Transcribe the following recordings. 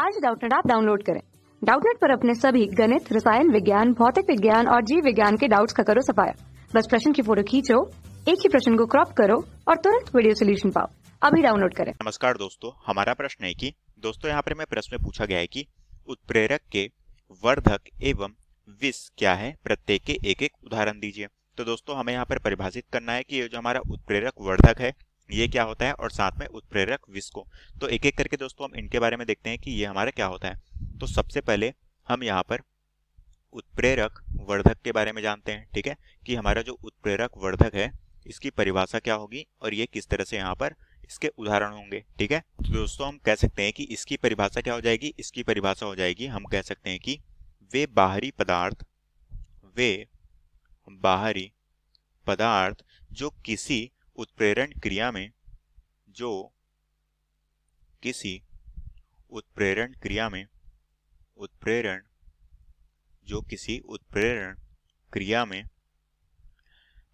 आज डाउटनेट आप डाउनलोड करें डाउटनेट पर अपने सभी गणित रसायन विज्ञान भौतिक विज्ञान और जीव विज्ञान के डाउट्स का करो सफाया बस प्रश्न की फोटो खींचो एक ही प्रश्न को क्रॉप करो और तुरंत वीडियो सोल्यूशन पाओ अभी डाउनलोड करें नमस्कार दोस्तों हमारा प्रश्न है कि दोस्तों यहाँ पर मैं प्रश्न में पूछा गया है कि उत्प्रेरक के वर्धक एवं विष क्या है प्रत्येक के एक एक उदाहरण दीजिए तो दोस्तों हमें यहाँ पर परिभाषित करना है कि ये जो हमारा उत्प्रेरक वर्धक है ये क्या होता है और साथ में उत्प्रेरक विस्को तो एक एक करके दोस्तों हम इनके बारे में देखते हैं कि ये हमारा क्या होता है तो सबसे पहले हम यहाँ पर उत्प्रेरक वर्धक के बारे में जानते हैं ठीक है कि हमारा जो उत्प्रेरक वर्धक है इसकी परिभाषा क्या होगी और ये किस तरह से यहाँ पर इसके उदाहरण होंगे ठीक है तो दोस्तों हम कह सकते हैं कि इसकी परिभाषा क्या हो जाएगी इसकी परिभाषा हो जाएगी हम कह सकते हैं कि वे बाहरी पदार्थ वे बाहरी पदार्थ जो किसी उत्प्रेरण क्रिया में जो किसी उत्प्रेरण क्रिया में उत्प्रेरण जो किसी उत्प्रेरण क्रिया में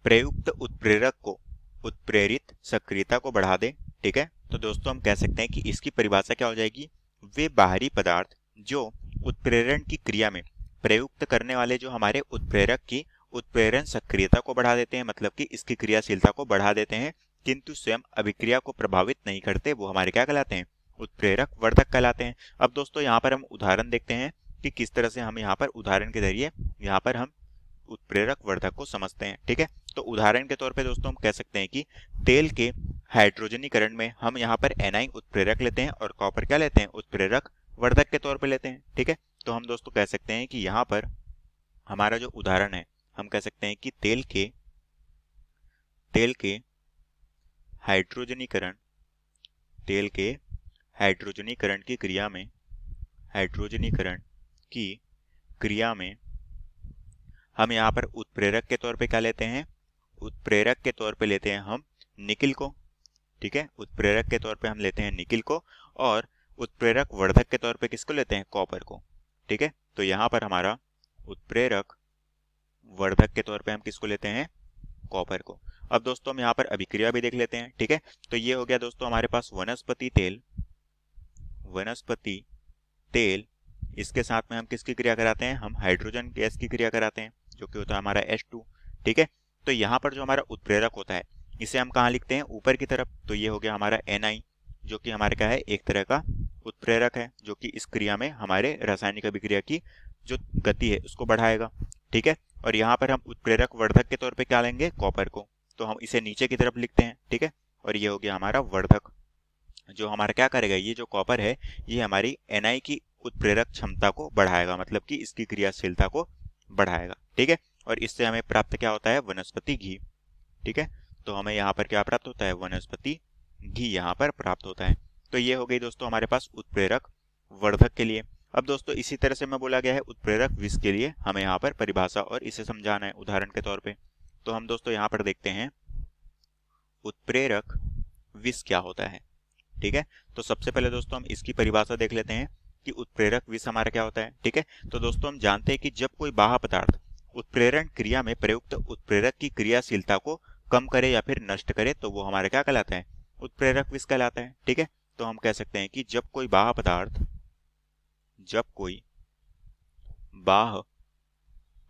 प्रयुक्त उत्प्रेरक को उत्प्रेरित सक्रियता को बढ़ा दे ठीक है तो दोस्तों हम कह सकते हैं कि इसकी परिभाषा क्या हो जाएगी वे बाहरी पदार्थ जो उत्प्रेरण की क्रिया में प्रयुक्त करने वाले जो हमारे उत्प्रेरक की उत्प्रेरण सक्रियता को बढ़ा देते हैं मतलब कि इसकी क्रियाशीलता को बढ़ा देते हैं किंतु स्वयं अभिक्रिया को प्रभावित नहीं करते वो हमारे क्या कहलाते हैं उत्प्रेरक वर्धक कहलाते हैं अब दोस्तों यहाँ पर हम उदाहरण देखते हैं कि किस तरह से हम यहाँ पर उदाहरण के जरिए यहाँ पर हम उत्प्रेरक वर्धक को समझते हैं ठीक है तो उदाहरण के तौर पर दोस्तों हम कह सकते हैं कि तेल के हाइड्रोजनीकरण में हम यहाँ पर एनाइन उत्प्रेरक लेते हैं और कॉपर क्या लेते हैं उत्प्रेरक वर्धक के तौर पर लेते हैं ठीक है तो हम दोस्तों कह सकते हैं कि यहाँ पर हमारा जो उदाहरण है हम कह सकते हैं कि तेल के तेल के हाइड्रोजनीकरण तेल के हाइड्रोजनीकरण की क्रिया में हाइड्रोजनीकरण की क्रिया में हम यहाँ पर उत्प्रेरक के तौर पे क्या लेते हैं उत्प्रेरक के तौर पे लेते हैं हम निकिल को ठीक है उत्प्रेरक के तौर पे हम लेते हैं निकिल को और उत्प्रेरक वर्धक के तौर पे किसको लेते हैं कॉपर को ठीक है तो यहाँ पर हमारा उत्प्रेरक वर्धक के तौर पे हम किसको लेते हैं कॉपर को अब दोस्तों हम यहाँ पर अभिक्रिया भी देख लेते हैं ठीक है तो ये हो गया दोस्तों हमारे पास वनस्पति तेल वनस्पति तेल इसके साथ में हम किसकी क्रिया कराते हैं हम हाइड्रोजन गैस की क्रिया कराते हैं जो कि होता है हमारा एस ठीक है तो यहाँ पर जो हमारा उत्प्रेरक होता है इसे हम कहाँ लिखते हैं ऊपर की तरफ तो ये हो गया हमारा एन जो कि हमारे क्या है एक तरह का उत्प्रेरक है जो कि इस क्रिया में हमारे रासायनिक अभिक्रिया की जो गति है उसको बढ़ाएगा ठीक है और यहाँ पर हम उत्प्रेरक वर्धक के तौर पे क्या लेंगे कॉपर को तो हम इसे नीचे की तरफ लिखते हैं ठीक है और ये हो गया हमारा वर्धक जो हमारा क्या करेगा ये जो कॉपर है ये हमारी एनआई की उत्प्रेरक क्षमता को बढ़ाएगा मतलब कि इसकी क्रियाशीलता को बढ़ाएगा ठीक है और इससे हमें प्राप्त क्या होता है वनस्पति घी ठीक है तो हमें यहाँ पर क्या प्राप्त होता है वनस्पति घी यहाँ पर प्राप्त होता है तो ये हो गई दोस्तों हमारे पास उत्प्रेरक वर्धक के लिए अब दोस्तों इसी तरह से मैं बोला गया है उत्प्रेरक विष के लिए हमें यहाँ पर परिभाषा और इसे समझाना है उदाहरण के तौर पर तो हम दोस्तों यहाँ पर देखते हैं उत्प्रेरक विष क्या होता है ठीक है तो सबसे पहले दोस्तों हम इसकी परिभाषा देख लेते हैं कि उत्प्रेरक विष हमारा क्या होता है ठीक है तो दोस्तों हम जानते हैं कि जब कोई बाह पदार्थ उत्प्रेरण क्रिया में प्रयुक्त उत्प्रेरक की क्रियाशीलता को कम करे या फिर नष्ट करे तो वो हमारा क्या कहलाता है उत्प्रेरक विष कहलाता है ठीक है तो हम कह सकते हैं कि जब कोई बाह पदार्थ जब कोई बाह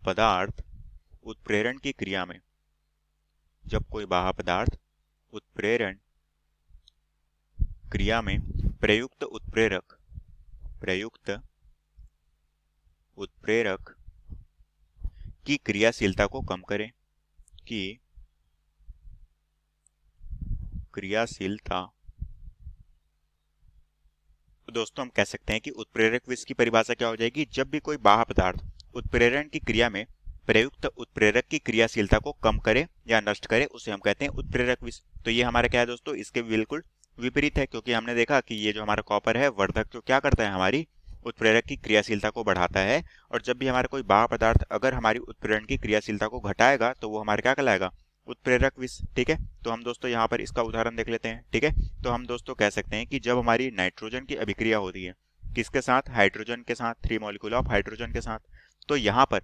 पदार्थ उत्प्रेरण की क्रिया में जब कोई बाह पदार्थ उत्प्रेरण क्रिया में प्रयुक्त उत्प्रेरक प्रयुक्त उत्प्रेरक की क्रियाशीलता को कम करें कि क्रियाशीलता दोस्तों हम कह सकते हैं कि उत्प्रेरक विष की परिभाषा क्या हो जाएगी जब भी कोई बाह पदार्थ उत्प्रेरण की क्रिया में प्रयुक्त उत्प्रेरक की क्रियाशीलता को कम करे या नष्ट करे उसे हम कहते हैं उत्प्रेरक विष तो ये हमारा क्या है दोस्तों इसके बिल्कुल विपरीत है क्योंकि हमने देखा कि ये जो हमारा कॉपर है वर्धक जो क्या करता है हमारी उत्प्रेरक की क्रियाशीलता को बढ़ाता है और जब भी हमारा कोई बाह पदार्थ अगर हमारी उत्प्रेरण की क्रियाशीलता को घटाएगा तो वो हमारे क्या कहलाएगा उत्प्रेरक विष ठीक है तो हम दोस्तों यहाँ पर इसका उदाहरण देख लेते हैं ठीक है तो हम दोस्तों कह सकते हैं कि जब हमारी नाइट्रोजन की अभिक्रिया होती है किसके साथ हाइड्रोजन के साथ थ्री मॉलिक्यूल ऑफ हाइड्रोजन के साथ तो यहाँ पर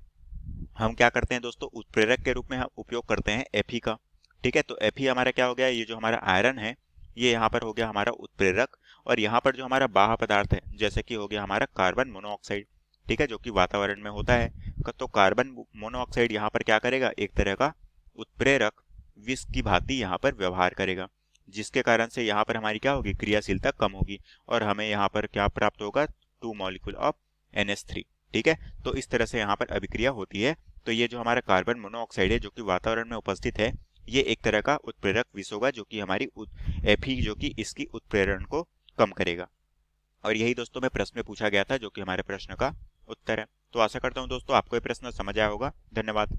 हम क्या करते हैं दोस्तों उत्प्रेरक के रूप में हम उपयोग करते हैं एफी का ठीक है तो एफी हमारा क्या हो गया ये जो हमारा आयरन है ये यहाँ पर हो गया हमारा उत्प्रेरक और यहाँ पर जो हमारा बाह पदार्थ है जैसे कि हो गया हमारा कार्बन मोनोऑक्साइड ठीक है जो कि वातावरण में होता है तो कार्बन मोनोऑक्साइड यहाँ पर क्या करेगा एक तरह का उत्प्रेरक विष की भांति यहाँ पर व्यवहार करेगा जिसके कारण से यहाँ पर हमारी क्या होगी क्रियाशीलता कम होगी और हमें यहाँ पर क्या प्राप्त होगा टू मॉलिक्यूल ऑफ एन ठीक है तो इस तरह से यहाँ पर अभिक्रिया होती है तो ये जो हमारा कार्बन मोनोऑक्साइड है जो कि वातावरण में उपस्थित है ये एक तरह का उत्प्रेरक विष होगा जो कि हमारी एफ जो कि इसकी उत्प्रेरण को कम करेगा और यही दोस्तों में प्रश्न में पूछा गया था जो कि हमारे प्रश्न का उत्तर है तो आशा करता हूँ दोस्तों आपको ये प्रश्न समझ आया होगा धन्यवाद